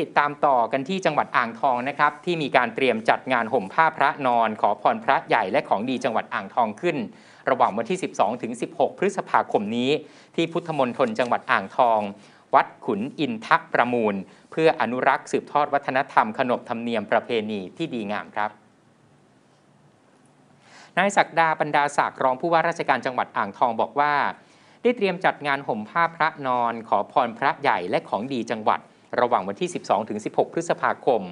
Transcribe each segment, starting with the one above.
ติดตามต่อกันที่จังหวัดอ่างทองนะครับ ที่มีการเตรียมจัดงานห่มผ้าพระนอน ขอพรพระใหญ่ และของดีจังหวัดอ่างทองขึ้น ระหว่างวันที่ 12 ถึง 16 พฤษภาคมนี้ ที่พุทธมณฑลจังหวัดอ่างทอง วัดขุนอินทประมูล เพื่ออนุรักษ์สืบทอดวัฒนธรรมขนบธรรมเนียมประเพณีที่ดีงามครับนายศักดาบรรดาศักดิ์รองผู้ว่าราชการจังหวัดอ่างทองบอกว่า ได้เตรียมจัดงานห่มผ้าพระนอน ขอพรพระใหญ่และของดีจังหวัดระหว่างวันที่ 12 ถึง 16 พฤษภาคม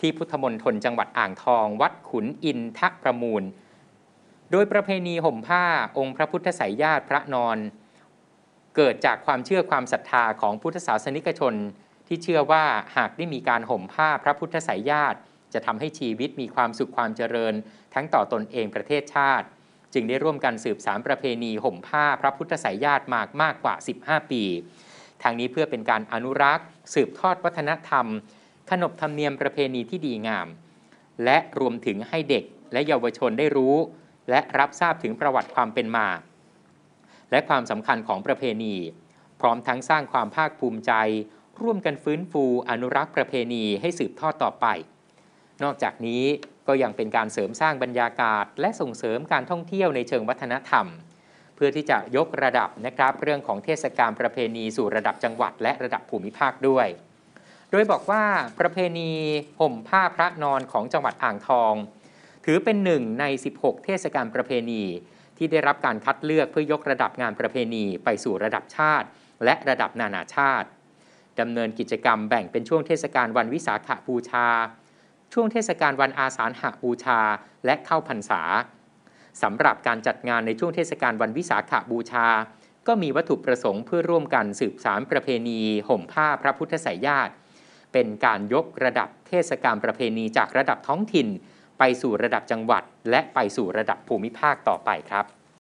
ที่พุทธมณฑลจังหวัดอ่างทองวัดขุนอินทะประมูล โดยประเพณีห่มผ้าองค์พระพุทธสายญาติพระนอน เกิดจากความเชื่อความศรัทธาของพุทธศาสนิกชน ที่เชื่อว่าหากได้มีการห่มผ้าพระพุทธสายญาติ จะทำให้ชีวิตมีความสุขความเจริญ ทั้งต่อตนเองประเทศชาติ จึงได้ร่วมกันสืบสารประเพณีห่มผ้าพระพุทธสายญาติมากมากกว่า 15 ปีทางนี้เพื่อเป็นการอนุรักษ์ สืบทอดวัฒนธรรม ขนบธรรมเนียมประเพณีที่ดีงาม และรวมถึงให้เด็กและเยาวชนได้รู้และรับทราบถึงประวัติความเป็นมา และความสำคัญของประเพณี พร้อมทั้งสร้างความภาคภูมิใจ ร่วมกันฟื้นฟูอนุรักษ์ประเพณีให้สืบทอดต่อไป นอกจากนี้ก็ยังเป็นการเสริมสร้างบรรยากาศ และส่งเสริมการท่องเที่ยวในเชิงวัฒนธรรมพื่อที่จะยกระดับนะครับเรื่องของเทศกาลประเพณีสู่ระดับจังหวัดและระดับภูมิภาคด้วย โดยบอกว่าประเพณีห่มผ้าพระนอนของจังหวัดอ่างทอง ถือเป็นหนึ่งใน 16 เทศกาลประเพณี ที่ได้รับการคัดเลือกเพื่อยกระดับงานประเพณีไปสู่ระดับชาติและระดับนานาชาติดำเนินกิจกรรมแบ่งเป็นช่วงเทศกาลวันวิสาขบูชา ช่วงเทศกาลวันอาสาฬหบูชา และเข้าพรรษาสำหรับการจัดงานในช่วงเทศกาลวันวิสาขบูชา ก็มีวัตถุประสงค์เพื่อร่วมกันสืบสารประเพณีห่มผ้าพระพุทธสายญาติ เป็นการยกระดับเทศกาลประเพณีจากระดับท้องถิ่น ไปสู่ระดับจังหวัดและไปสู่ระดับภูมิภาคต่อไปครับ